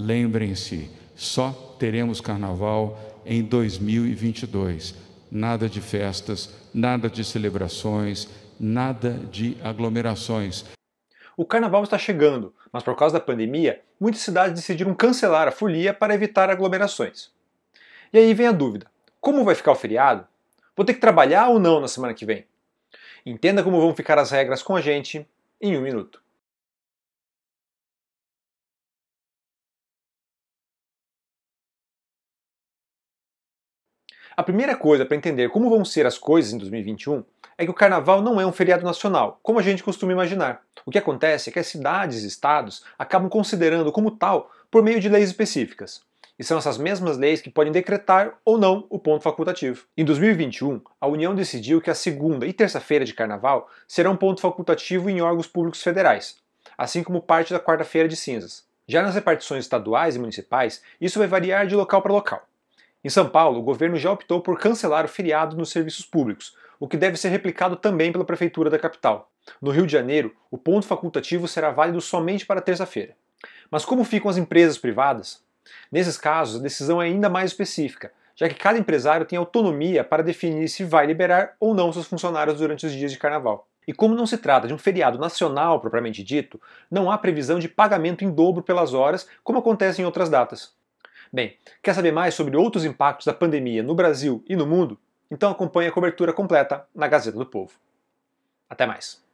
Lembrem-se, só teremos carnaval em 2022. Nada de festas, nada de celebrações, nada de aglomerações. O carnaval está chegando, mas por causa da pandemia, muitas cidades decidiram cancelar a folia para evitar aglomerações. E aí vem a dúvida: como vai ficar o feriado? Vou ter que trabalhar ou não na semana que vem? Entenda como vão ficar as regras com a gente em um minuto. A primeira coisa para entender como vão ser as coisas em 2021 é que o carnaval não é um feriado nacional, como a gente costuma imaginar. O que acontece é que as cidades e estados acabam considerando como tal por meio de leis específicas. E são essas mesmas leis que podem decretar ou não o ponto facultativo. Em 2021, a União decidiu que a segunda e terça-feira de carnaval serão ponto facultativo em órgãos públicos federais, assim como parte da quarta-feira de cinzas. Já nas repartições estaduais e municipais, isso vai variar de local para local. Em São Paulo, o governo já optou por cancelar o feriado nos serviços públicos, o que deve ser replicado também pela prefeitura da capital. No Rio de Janeiro, o ponto facultativo será válido somente para terça-feira. Mas como ficam as empresas privadas? Nesses casos, a decisão é ainda mais específica, já que cada empresário tem autonomia para definir se vai liberar ou não seus funcionários durante os dias de carnaval. E como não se trata de um feriado nacional propriamente dito, não há previsão de pagamento em dobro pelas horas, como acontece em outras datas. Bem, quer saber mais sobre outros impactos da pandemia no Brasil e no mundo? Então acompanhe a cobertura completa na Gazeta do Povo. Até mais!